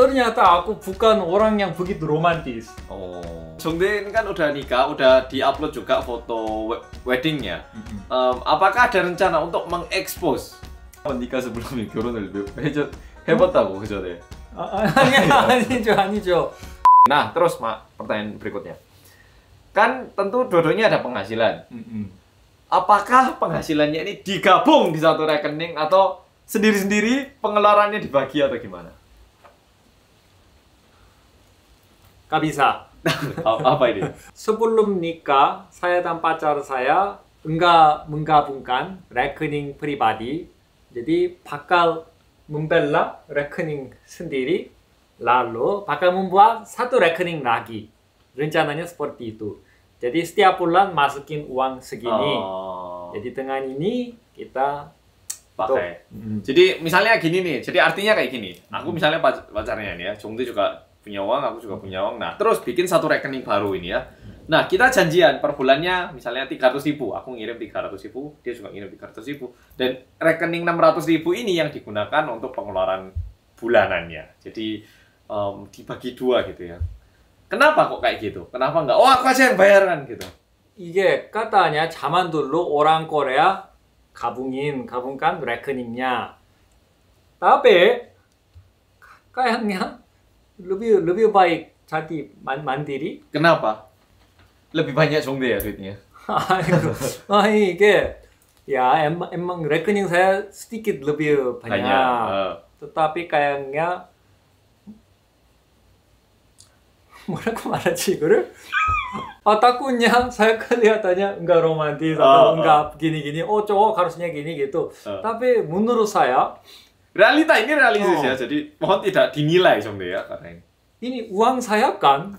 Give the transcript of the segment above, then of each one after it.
ternyata aku bukan orang yang begitu romantis. Oh. Jongdae kan udah nikah, udah diupload juga foto weddingnya. Um, apakah ada rencana untuk mengekspos? nikah sebelum 결혼을 eh, hebat, hebat aku kejadian. 아니야 아니죠 아니죠. Nah terus mak pertanyaan berikutnya. Kan tentu dodonya ada penghasilan. Mm-hmm. Apakah penghasilannya ini digabung di satu rekening atau sendiri-sendiri pengeluarannya dibagi atau gimana? Kabisa. apa ini? Sebelum nikah, saya dan pacar saya enggak menggabungkan rekening pribadi. Jadi bakal membela rekening sendiri, lalu bakal membuat satu rekening lagi. Rencananya seperti itu. Jadi setiap bulan masukin uang segini. Oh. Jadi dengan ini kita pakai. Hmm. Jadi misalnya gini nih. Jadi artinya kayak gini. Nah, aku misalnya pacarnya nih ya, Jongdi juga punya uang, aku juga hmm. punya uang. Nah, terus bikin satu rekening baru ini ya. Nah, kita janjian per bulannya misalnya 300 ribu. Aku ngirim 300 ribu, dia juga ngirim 300 ribu. Dan rekening 600 ribu ini yang digunakan untuk pengeluaran bulanannya. Jadi, um, dibagi dua gitu ya. Kenapa kok kayak gitu? Kenapa nggak, oh aku aja yang bayaran gitu. Iya, katanya zaman dulu orang Korea gabungin, gabungkan rekeningnya. Tapi, kayaknya lebih lebih baik cari mandiri. Kenapa? Lebih banyak songde ya duitnya. ah ini iya. ya emang, emang rekening saya sedikit lebih banyak. banyak. Uh. Tetapi kayaknya mereka 말하지 이거를? 아 takutnya saya kelihatannya enggak romantis atau enggak oh, oh. gini-gini. Uh. Oh cowok harusnya gini gitu. Uh. Tapi menurut saya realita ini realistis ya. oh. ya jadi mohon tidak dinilai sombong ya karena ini ini uang saya kan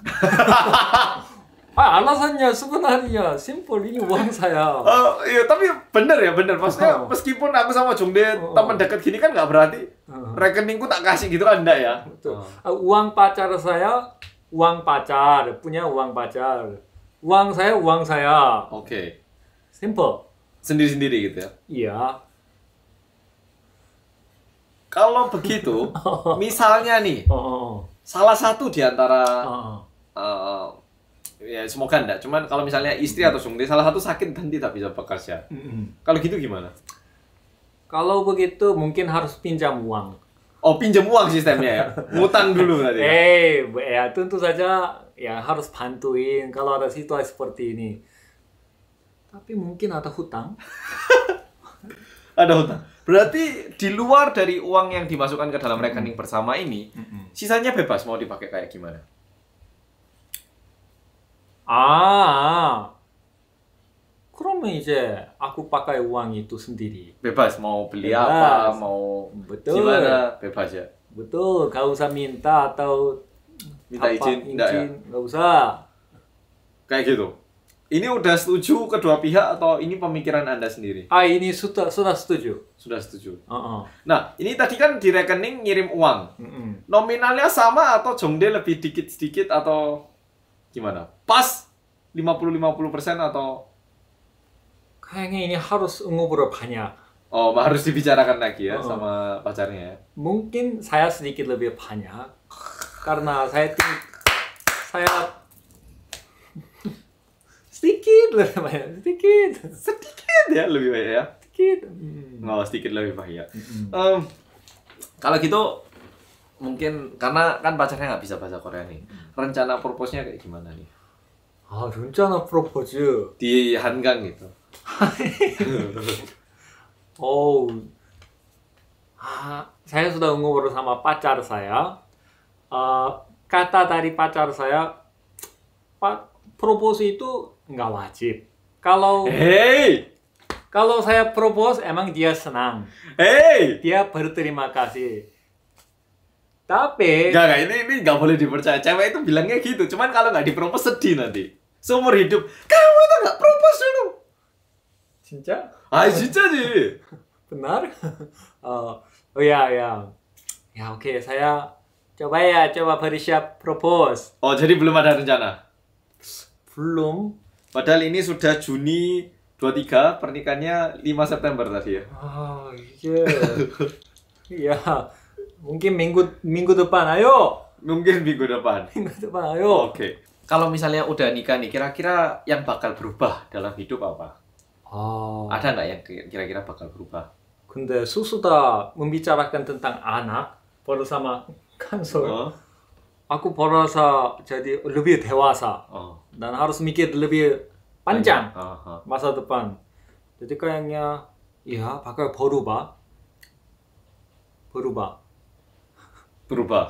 Ah, alasannya sebenarnya simpel ini uang saya. Oh, iya, tapi bener ya bener. Maksudnya oh. meskipun aku sama Jungde oh. teman dekat gini kan nggak berarti oh. rekeningku tak kasih gitu kan enggak ya. Betul. Uh, Uang pacar saya, uang pacar punya uang pacar. Uang saya, uang saya. Oke. Okay. Simple. Sendiri-sendiri gitu ya? Iya. Kalau begitu, misalnya nih, oh, oh, oh, salah satu di antara oh, Uh, ya semoga enggak, cuman kalau misalnya istri atau suami salah satu sakit dan tidak bisa bekerja. Ya. Kalau gitu gimana? Kalau begitu mungkin harus pinjam uang. Oh, pinjam uang sistemnya ya. Ngutang dulu tadi. Ya? Eh, hey, ya tentu saja ya harus bantuin kalau ada situasi seperti ini. Tapi mungkin ada hutang. ada hutang. Berarti di luar dari uang yang dimasukkan ke dalam hmm. rekening bersama ini, hmm. sisanya bebas mau dipakai kayak gimana? Ah, 그러면 이제 aku pakai uang itu sendiri. Bebas mau beli bebas. apa, mau Betul. gimana, bebas ya. Betul, gak usah minta atau minta apa, izin, ya? izin. Enggak, ya? usah. Kayak gitu. Ini udah setuju kedua pihak atau ini pemikiran Anda sendiri? Ah, ini sudah sudah setuju. Sudah setuju. Uh -uh. Nah, ini tadi kan di rekening ngirim uang. Uh -uh. Nominalnya sama atau jongde lebih dikit-sedikit atau gimana? Pas 50-50% atau kayaknya ini harus ngobrol banyak. Oh, harus dibicarakan lagi ya uh -uh. sama pacarnya ya? Mungkin saya sedikit lebih banyak karena saya saya sedikit lebih banyak sedikit sedikit ya lebih banyak ya sedikit hmm. oh sedikit lebih banyak hmm. um, kalau gitu mungkin karena kan pacarnya nggak bisa bahasa Korea nih mm. rencana propose kayak gimana nih ah rencana propose ya? di Hangang gitu oh ah, saya sudah ngobrol sama pacar saya uh, kata dari pacar saya pak propose itu nggak wajib. Kalau Hey, kalau saya propose emang dia senang. hey, Dia berterima kasih. Tapi gak ini ini nggak boleh dipercaya. Cewek itu bilangnya gitu. Cuman kalau nggak dipropos sedih nanti. Seumur hidup kamu itu nggak propose dulu. Cinta? Ay, ah, cinta sih. benar? oh, oh ya ya. Ya oke, saya coba ya coba Parisha propose. oh jadi belum ada rencana? belum Padahal ini sudah Juni 23, pernikahannya 5 September tadi ya. Oh, iya. ya Iya. Mungkin minggu minggu depan. Ayo. Mungkin minggu depan. Minggu depan. Ayo. Oke. Okay. Kalau misalnya udah nikah nih, kira-kira yang bakal berubah dalam hidup apa? Oh. Ada nggak yang kira-kira bakal berubah? susu susu membicarakan tentang anak, baru sama kan Oh. Aku porasa jadi lebih dewasa oh. dan harus mikir lebih panjang uh -huh. masa depan. Jadi kayaknya ya bakal berubah. Berubah. Berubah.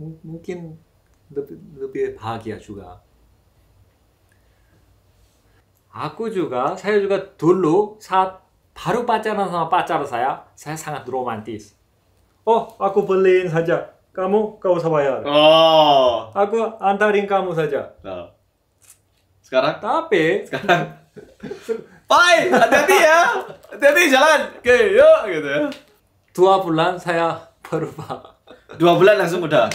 M mungkin lebih, lebih bahagia juga. Aku juga, saya juga dulu saat baru pacaran sama pacar saya, saya sangat romantis. Oh, aku beliin saja Kamu kau sabayar. Oh. a k m u saja. a e k a r a n g Tapi. Sekarang. Bye, hati-hati ya. Hati-hati jalan. Oke, okay, yuk gitu ya. Dua bulan saya berubah. Dua bulan langsung udah.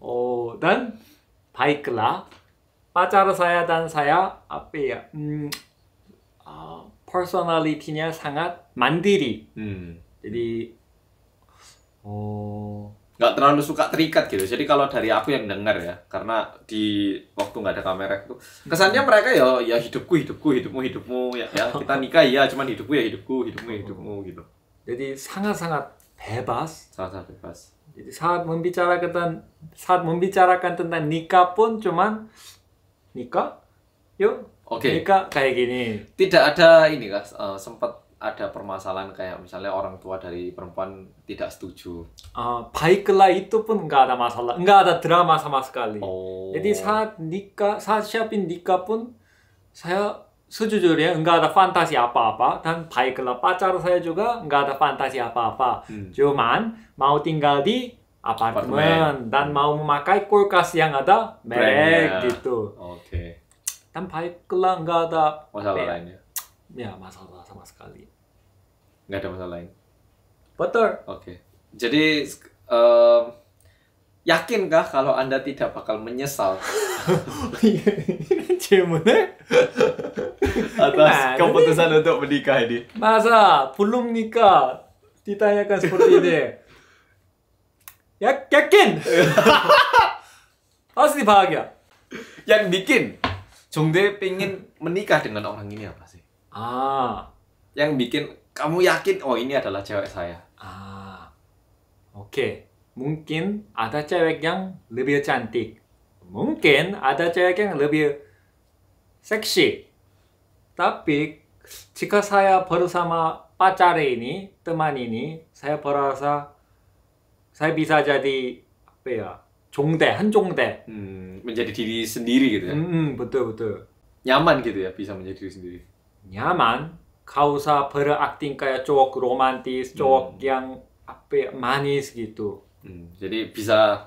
oh, dan baiklah. Pacar saya dan saya apa ya? Hmm, uh, personalitinya sangat mandiri. Hmm. Jadi Oh. Nggak terlalu suka terikat gitu. Jadi kalau dari aku yang dengar ya, karena di waktu nggak ada kamera itu kesannya mereka ya ya hidupku hidupku hidupmu hidupmu ya, ya kita nikah ya cuman hidupku ya hidupku hidupmu ya hidupmu gitu. Jadi sangat-sangat bebas. Sangat-sangat bebas. Jadi saat membicarakan tentang saat membicarakan tentang nikah pun cuman nikah, yuk Oke. Okay. Nikah kayak gini. Tidak ada ini kah uh, eh, sempat ada permasalahan kayak misalnya orang tua dari perempuan tidak setuju. Uh, ah, baiklah itu pun nggak ada masalah, nggak ada drama sama sekali. Oh. Jadi saat nikah, saat siapin nikah pun saya sejujurnya nggak ada fantasi apa-apa dan baiklah pacar saya juga nggak ada fantasi apa-apa. Hmm. Cuman mau tinggal di apartemen, apartemen. dan mau memakai kulkas yang ada merek Brandnya. gitu. Oke. Okay. Dan baiklah nggak ada masalah lainnya ya masalah sama sekali nggak ada masalah lain betul oke okay. jadi um, yakinkah kalau anda tidak bakal menyesal gimana eh? atas nah, keputusan ini. untuk menikah ini masa belum nikah ditanyakan seperti ini ya yakin pasti bahagia yang bikin Jongde pengen menikah dengan orang ini apa sih? Ah. Yang bikin kamu yakin oh ini adalah cewek saya. Ah. Oke. Okay. Mungkin ada cewek yang lebih cantik. Mungkin ada cewek yang lebih seksi. Tapi jika saya baru sama pacar ini, teman ini, saya merasa saya bisa jadi apa ya? Jongde, han jongde. Hmm, menjadi diri sendiri gitu ya. Hmm, hmm, betul betul. Nyaman gitu ya bisa menjadi diri sendiri nyaman kau usah berakting kayak cowok romantis cowok hmm. yang apa manis gitu hmm. jadi bisa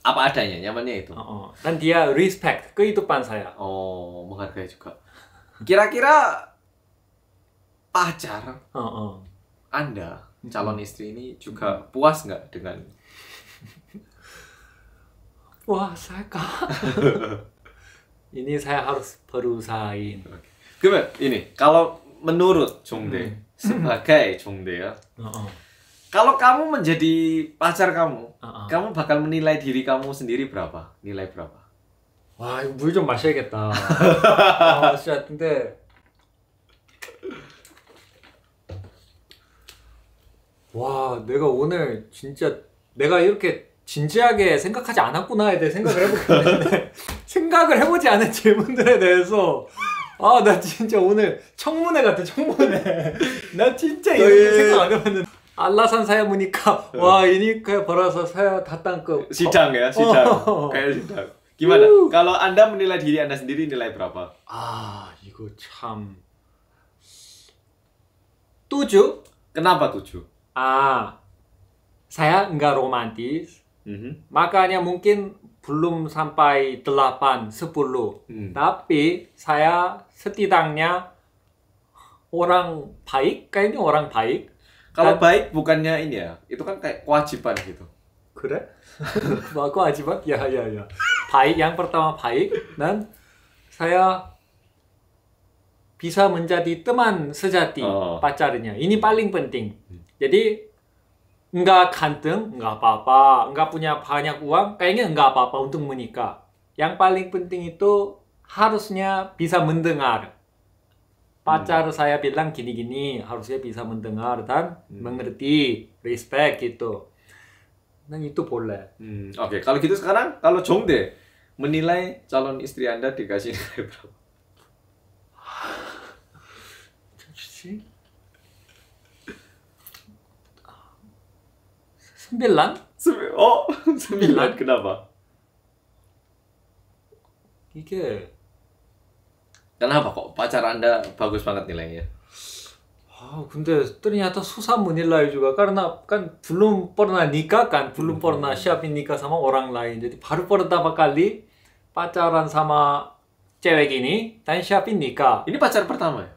apa adanya nyamannya itu oh, oh. dan dia respect kehidupan saya oh menghargai juga kira-kira pacar oh, oh. anda hmm. calon istri ini juga puas nggak dengan wah saya kak ini saya harus berusahain okay. Gimana? Ini kalau menurut Jongde hmm. sebagai Jongde ya. Uh -uh. Kalau kamu menjadi pacar kamu, uh -uh. kamu bakal menilai diri kamu sendiri berapa? Nilai berapa? 와 이거 물 좀 마셔야겠다. 아 진짜 근데 와 내가 오늘 진짜 내가 이렇게 진지하게 생각하지 않았구나에 대해 생각을 해보고 생각을 해보지 않은 질문들에 대해서 아, 나 진짜 오늘 청문회 같아, 청문회. 나 진짜 이런 거 생각 안 해봤는데. 알라산 사야 보니까, 와, 이니까 벌어서 사야 datang Sidang ya, g i m a n a Kalau Anda menilai diri Anda sendiri nilai berapa? Ah, 이거 참. Tujuh? Kenapa tujuh? Ah, saya n g g a k romantis. Mm -hmm. Makanya mungkin belum sampai 8, 10. Hmm. Tapi saya setidaknya orang baik, kayaknya orang baik. Kalau Dan, baik bukannya ini ya, itu kan kayak kewajiban gitu. Kira? kewajiban? Ya, ya, ya. Baik, yang pertama baik. Dan saya bisa menjadi teman sejati oh. pacarnya. Ini paling penting. Hmm. Jadi nggak kanteng, nggak apa-apa. Nggak punya banyak uang, kayaknya nggak apa-apa untuk menikah. Yang paling penting itu harusnya bisa mendengar. Pacar hmm. saya bilang gini-gini, harusnya bisa mendengar dan hmm. mengerti, respect gitu. nah itu boleh. Hmm. Oke, okay. kalau gitu sekarang, kalau Jongde menilai calon istri Anda dikasih berapa? Sembilan. oh 9 kenapa? Iya. Kenapa kok pacar Anda bagus banget nilainya? oh 근데 ternyata susah menilai juga karena kan belum pernah nikah kan, belum hmm. pernah siapin nikah sama orang lain. Jadi baru pertama kali pacaran sama cewek ini dan siapin nikah. Ini pacar pertama ya?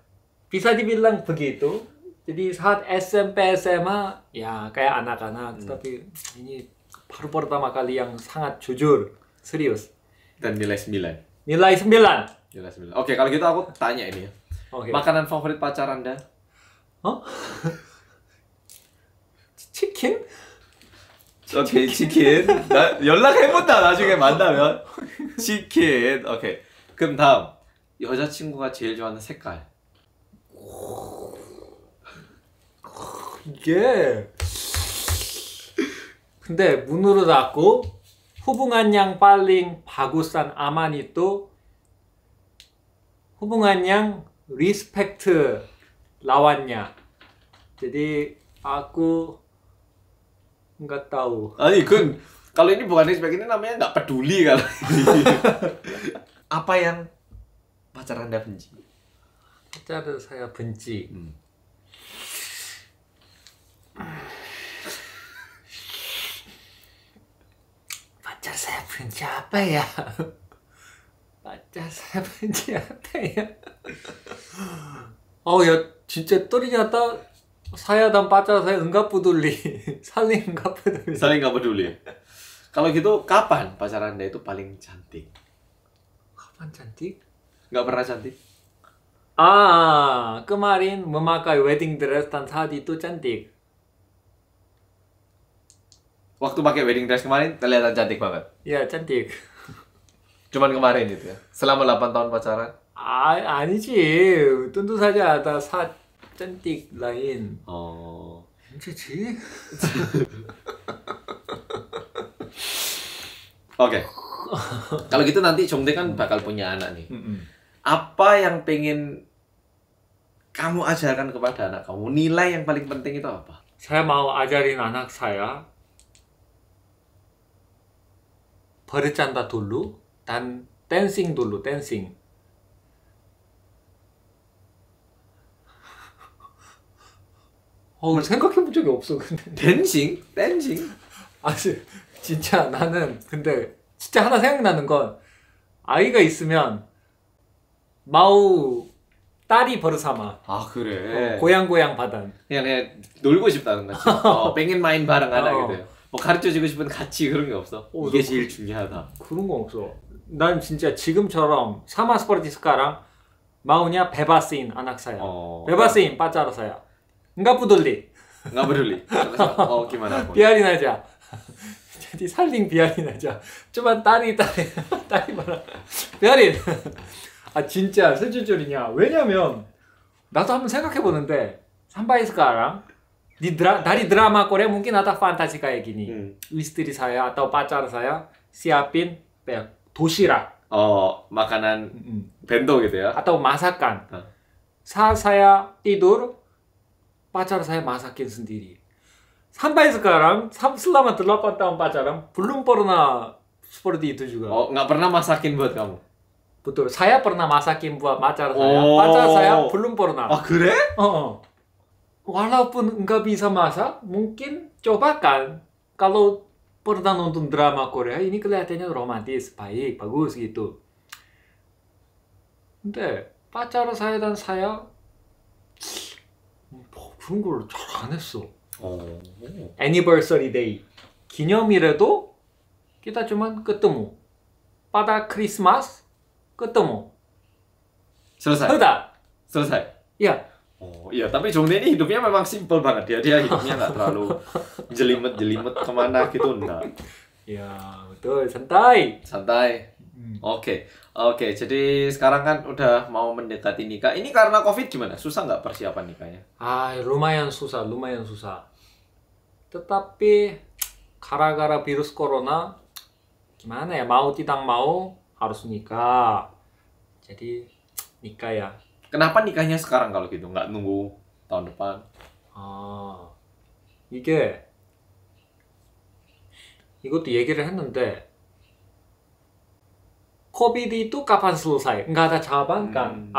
Bisa dibilang begitu. Jadi saat SMP SMA ya kayak anak-anak hmm. tapi ini baru pertama kali yang sangat jujur serius dan nilai 9 nilai 9 nilai 9 oke kalau gitu aku tanya ini ya okay. makanan favorit pacar anda huh? chicken chicken, oke okay, 치킨? 오 c 이 치킨 나 연락해본다 나중에 만나면 치킨 오케이 그럼 다음 여자친구가 제일 좋아하는 색깔 이게 근데 문으로 닫고 후붕한 양 빨링 바구산 아마니 또 후붕한 양 리스펙트 라왔냐 jadi aku nggak tahu 아니 그 kalau ini bukan respect ini namanya nggak peduli k a l apa yang pacar anda benci pacar saya benci hmm. Seven siapa ya? Pacar Seven siapa ya? Oh ya, cincin ternyata saya dan pacar saya enggak peduli, saling enggak peduli. Saling enggak peduli. Kalau gitu kapan pacaran anda itu paling cantik? Kapan cantik? Enggak pernah cantik. Ah, kemarin memakai wedding dress dan saat itu cantik waktu pakai wedding dress kemarin terlihat cantik banget. Iya, cantik. Cuman kemarin gitu ya. Selama 8 tahun pacaran. Ah, ah sih. tentu saja ada saat cantik lain. Oh. sih. Oke. Kalau gitu nanti Chongde kan bakal punya anak nih. Apa yang pengen kamu ajarkan kepada anak kamu? Nilai yang paling penting itu apa? Saya mau ajarin anak saya 버릇 잔다 돌루 단 댄싱 돌루 댄싱 어 생각해 본 적이 없어 근데 댄싱? 댄싱? 아니 진짜 나는 근데 진짜 하나 생각나는 건 아이가 있으면 마우 딸이 버릇삼아. 아 그래. 어, 고양 고양 바단. 그냥 그냥 놀고 싶다는 거지. 어, 뱅앤마인 바랑 하나 어. 어. 요뭐 가르쳐주고 싶은 가치 그런 게 없어. 어, 이게 제일 그, 중요하다. 그런 거 없어. 난 진짜 지금처럼 사마스 포르티스카랑 마우냐 베바스인 아낙사야. 어, 베바스인 빠짜라사야. 응가부돌리. 응가부돌리. 어, 기만하고. 비아리나자. 제 살링 비아리나자. 좀만 딸이 딸이 딸이 봐라. 비아린. 아 진짜 세줄줄이냐. 왜냐면 나도 한번 생각해 보는데 삼바이스카랑 di dra dari drama Korea mungkin a d a fantasi kayak gini. Hmm. Istri saya atau pacar saya siapin ya, 도시락. Oh, makanan bento gitu ya. Atau masakan. Huh. Saat saya tidur, pacar saya masakin sendiri. Sampai sekarang, selama 8 tahun pacaran, belum pernah seperti itu juga. Oh, nggak pernah masakin buat kamu? Betul. Saya pernah masakin buat pacar saya. Oh. Pacar saya belum pernah. Oh, 그래? Oh. walaupun nggak bisa masak, mungkin cobakan. Kalau pernah nonton drama Korea, ini kelihatannya romantis, baik, bagus gitu. 근 d a 짜로 a 야 a 사야 뭐 그런 걸잘안 했어. 어. Anniversary Day 기념일에도 기타지만 끝 s 바다 크리스마스 끝도 뭐. 설사. a 다 설사. 야. Oh iya, tapi Jongde ini hidupnya memang simple banget ya. Dia hidupnya nggak terlalu jelimet-jelimet kemana gitu enggak. Ya betul, santai. Santai. Hmm. Oke, okay. oke. Okay, jadi sekarang kan udah mau mendekati nikah. Ini karena COVID gimana? Susah nggak persiapan nikahnya? Ah, lumayan susah, lumayan susah. Tetapi gara-gara virus corona, gimana ya? Mau tidak mau harus nikah. Jadi nikah ya. Kenapa nikahnya sekarang kalau gitu? Nggak nunggu tahun depan? 아, 이게 이것도 얘기를 했는데 코비디 또 까판 슬사이 kan? Hmm.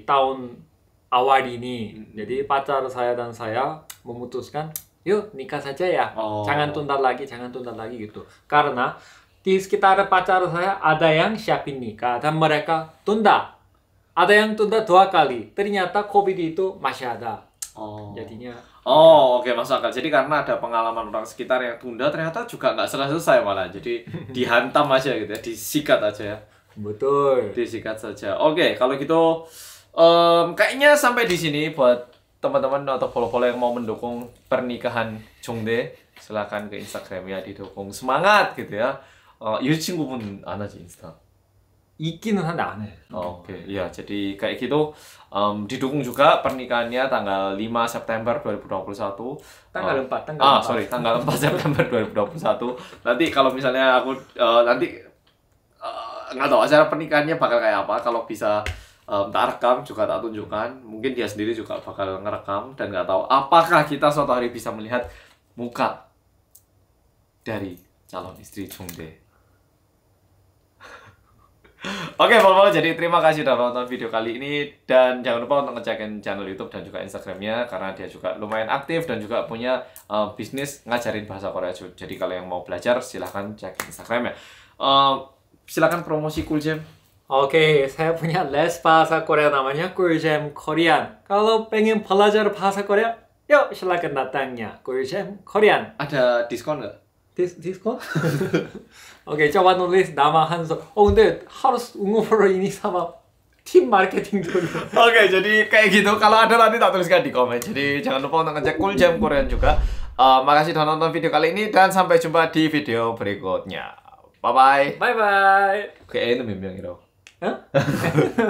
tahun tahun ini. ini, hmm. jadi pacar saya dan saya memutuskan yuk nikah saja ya oh. jangan tunda lagi jangan tunda lagi gitu karena di sekitar pacar saya ada yang siapin nikah dan mereka tunda ada yang tunda dua kali ternyata covid itu masih ada oh jadinya oh oke okay, masuk akal jadi karena ada pengalaman orang sekitar yang tunda ternyata juga nggak selesai selesai malah jadi dihantam aja gitu ya disikat aja ya betul disikat saja oke okay, kalau gitu um, kayaknya sampai di sini buat teman-teman atau follow-follow yang mau mendukung pernikahan Chongde silahkan ke Instagram ya didukung semangat gitu ya uh, 친구분 안 하지 인스타 있기는 한데 안 해. 어, 오케이. jadi kayak gitu um, didukung juga pernikahannya tanggal 5 September 2021. Tanggal uh, 4, tanggal ah, 4. sorry, tanggal 4 September 2021. Nanti kalau misalnya aku uh, nanti e, nggak uh, tahu acara pernikahannya bakal kayak apa kalau bisa um, tak rekam juga tak tunjukkan mungkin dia sendiri juga bakal ngerekam dan nggak tahu apakah kita suatu hari bisa melihat muka dari calon istri Jungde Oke, follow jadi terima kasih sudah nonton video kali ini dan jangan lupa untuk ngecekin channel YouTube dan juga Instagramnya karena dia juga lumayan aktif dan juga punya uh, bisnis ngajarin bahasa Korea. Jadi kalau yang mau belajar silahkan cek Instagramnya. Uh, eh, silahkan promosi Cool Jam. Oke, okay, saya punya les bahasa Korea namanya Cool Jam Korean. Kalau pengen belajar bahasa Korea, yuk silahkan datangnya Cool Jam Korean. Ada diskon nggak? this this one? Oke, okay, coba nulis nama Hanzo. Oh, 근데 harus ungoporo ini sama team marketing dulu. Oke, okay, jadi kayak gitu. Kalau ada nanti tak tuliskan di komen. Jadi jangan lupa untuk ngecek Cool Jam Korean juga. Uh, makasih sudah nonton video kali ini dan sampai jumpa di video berikutnya. Bye bye. Bye bye. Oke, ini mimpi yang itu. Hah?